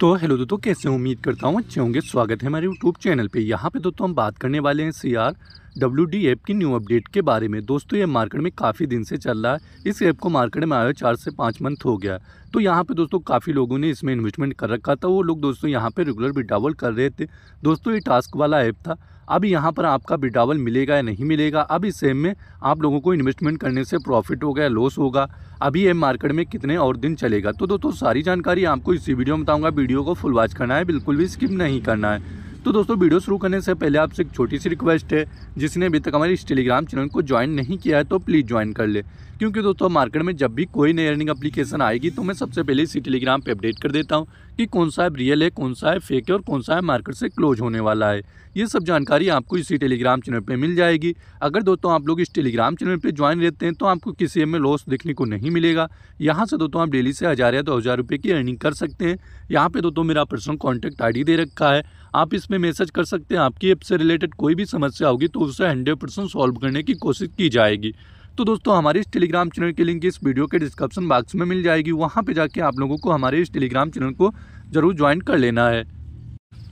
तो हेलो दोस्तों कैसे उम्मीद करता हूँ अच्छे होंगे स्वागत है हमारे यूट्यूब चैनल पे यहाँ पे दोस्तों हम बात करने वाले हैं सीआर डब्ल्यू डी ऐप की न्यू अपडेट के बारे में दोस्तों ये मार्केट में काफ़ी दिन से चल रहा है इस ऐप को मार्केट में आया चार से पाँच मंथ हो गया तो यहाँ पे दोस्तों काफ़ी लोगों ने इसमें इन्वेस्टमेंट कर रखा था वो लोग दोस्तों यहाँ पे रेगुलर बिटावल कर रहे थे दोस्तों ये टास्क वाला ऐप था अब यहाँ पर आपका बिटावल मिलेगा या नहीं मिलेगा अब इस ऐप में आप लोगों को इन्वेस्टमेंट करने से प्रॉफिट होगा या लॉस होगा अभी ये मार्केट में कितने और दिन चलेगा तो दोस्तों सारी जानकारी आपको इसी वीडियो में बताऊँगा वीडियो को फुल वॉच करना है बिल्कुल भी स्किप नहीं करना है तो दोस्तों वीडियो शुरू करने से पहले आपसे एक छोटी सी रिक्वेस्ट है जिसने अभी तक हमारे इस टेलीग्राम चैनल को ज्वाइन नहीं किया है तो प्लीज़ ज्वाइन कर ले क्योंकि दोस्तों मार्केट में जब भी कोई नई अर्निंग एप्लीकेशन आएगी तो मैं सबसे पहले इसी टेलीग्राम पर अपडेट कर देता हूँ कि कौन सा ऐप रियल है कौन सा ऐप फेक है और कौन सा ऐप मार्केट से क्लोज होने वाला है ये सब जानकारी आपको इसी टेलीग्राम चैनल पर मिल जाएगी अगर दोस्तों आप लोग इस टेलीग्राम चैनल पर ज्वाइन रहते हैं तो आपको किसी में लॉस देखने को नहीं मिलेगा यहाँ से दोस्तों आप डेली से हज़ार या दो हज़ार रुपये की अर्निंग कर सकते हैं यहाँ पर दोस्तों मेरा पर्सनल कॉन्टैक्ट आई दे रखा है आप इसमें मैसेज कर सकते हैं आपकी ऐप से रिलेटेड कोई भी समस्या होगी तो उसे हंड्रेड परसेंट सॉल्व करने की कोशिश की जाएगी तो दोस्तों हमारे इस टेलीग्राम चैनल की लिंक इस वीडियो के डिस्क्रिप्शन बॉक्स में मिल जाएगी वहाँ पर जाके आप लोगों को हमारे इस टेलीग्राम चैनल को ज़रूर ज्वाइन कर लेना है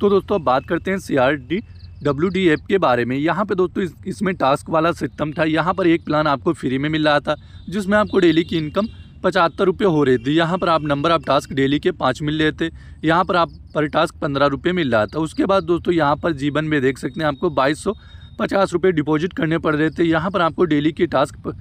तो दोस्तों अब बात करते हैं C R D W D app के बारे में यहाँ पे दोस्तों इस, इसमें टास्क वाला सिस्टम था यहाँ पर एक प्लान आपको फ्री में मिल रहा था जिसमें आपको डेली की इनकम पचहत्तर रुपये हो रही थी यहाँ पर आप नंबर ऑफ टास्क डेली के पाँच मिल रहे थे यहाँ पर आप पर टास्क पंद्रह रुपये मिल रहा था उसके बाद दोस्तों यहाँ पर जीवन में देख सकते हैं आपको बाईस सौ पचास रुपये डिपॉजिट करने पड़ रहे थे यहाँ पर आपको डेली के टास्क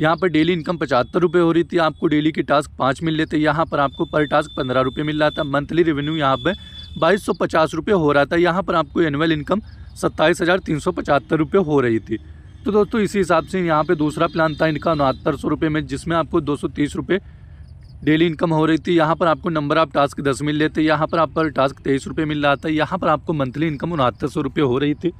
यहाँ पर डेली इनकम पचहत्तर रुपये हो रही थी आपको डेली के टास्क पाँच मिल रहे थे यहाँ पर आपको पर टास्क पंद्रह रुपये मिल रहा था मंथली रेवेन्यू यहाँ पर बाईस सौ पचास रुपये हो रहा था यहाँ पर आपको एनुअल इनकम सत्ताईस हज़ार तीन सौ पचहत्तर रुपये हो रही थी तो दोस्तों इसी हिसाब से यहाँ पे दूसरा प्लान था इनका उनहत्तर सौ रुपये में जिसमें आपको दो सौ तीस रुपये डेली इनकम हो रही थी यहाँ पर आपको नंबर ऑफ आप टास्क दस मिल लेते यहाँ पर आप पर टास्क तेईस रुपये मिल रहा था यहाँ पर आपको मंथली इनकम उनहत्तर सौ रुपये हो रही थी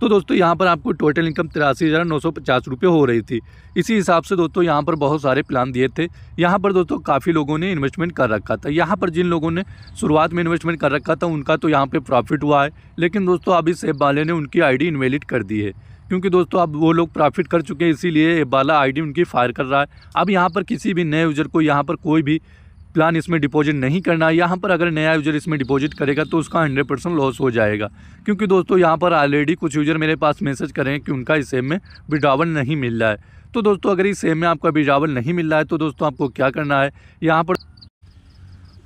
तो दोस्तों यहाँ पर आपको टोटल इनकम तिरासी हज़ार नौ सौ पचास रुपये हो रही थी इसी हिसाब से दोस्तों यहाँ पर बहुत सारे प्लान दिए थे यहाँ पर दोस्तों काफ़ी लोगों ने इन्वेस्टमेंट कर रखा था यहाँ पर जिन लोगों ने शुरुआत में इन्वेस्टमेंट कर रखा था उनका तो यहाँ पर प्रॉफिट हुआ है लेकिन दोस्तों अभी सेब वाले ने उनकी आईडी इन्वेलिड कर दी है क्योंकि दोस्तों अब वो लोग प्रॉफिट कर चुके हैं इसीलिए बाला आईडी उनकी फायर कर रहा है अब यहाँ पर किसी भी नए यूज़र को यहाँ पर कोई भी प्लान इसमें डिपॉजिट नहीं करना है यहाँ पर अगर नया यूज़र इसमें डिपॉजिट करेगा तो उसका हंड्रेड परसेंट लॉस हो जाएगा क्योंकि दोस्तों यहाँ पर ऑलरेडी कुछ यूज़र मेरे पास मैसेज करें कि उनका इस सेम में विड्रावल नहीं मिल रहा है तो दोस्तों अगर इस सेम में आपका विड्रावल नहीं मिल रहा है तो दोस्तों आपको क्या करना है यहाँ पर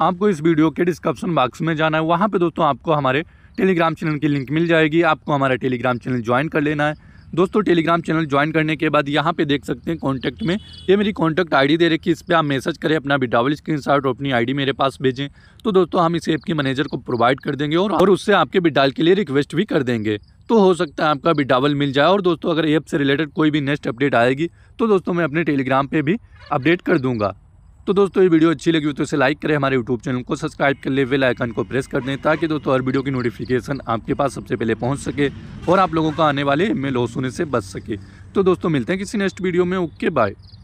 आपको इस वीडियो के डिस्क्रिप्शन बॉक्स में जाना है वहाँ पर दोस्तों आपको हमारे टेलीग्राम चैनल की लिंक मिल जाएगी आपको हमारा टेलीग्राम चैनल ज्वाइन कर लेना है दोस्तों टेलीग्राम चैनल ज्वाइन करने के बाद यहाँ पे देख सकते हैं कॉन्टैक्ट में ये मेरी कॉन्टैक्ट आईडी दे रखी है इस पर आप मैसेज करें अपना बिटावल स्क्रीन शॉट और अपनी आईडी मेरे पास भेजें तो दोस्तों हम इस ऐप के मैनेजर को प्रोवाइड कर देंगे और, और उससे आपके बिटाल के लिए रिक्वेस्ट भी कर देंगे तो हो सकता है आपका बिटावल मिल जाए और दोस्तों अगर ऐप से रिलेटेड कोई भी नेक्स्ट अपडेट आएगी तो दोस्तों मैं अपने टेलीग्राम पर भी अपडेट कर दूँगा तो दोस्तों ये वीडियो अच्छी लगी हो तो इसे लाइक करें हमारे यूट्यूब चैनल को सब्सक्राइब कर ले आइकन को प्रेस कर दें ताकि दोस्तों हर वीडियो की नोटिफिकेशन आपके पास सबसे पहले पहुंच सके और आप लोगों का आने वाले में लॉस होने से बच सके तो दोस्तों मिलते हैं किसी नेक्स्ट वीडियो में ओके बाय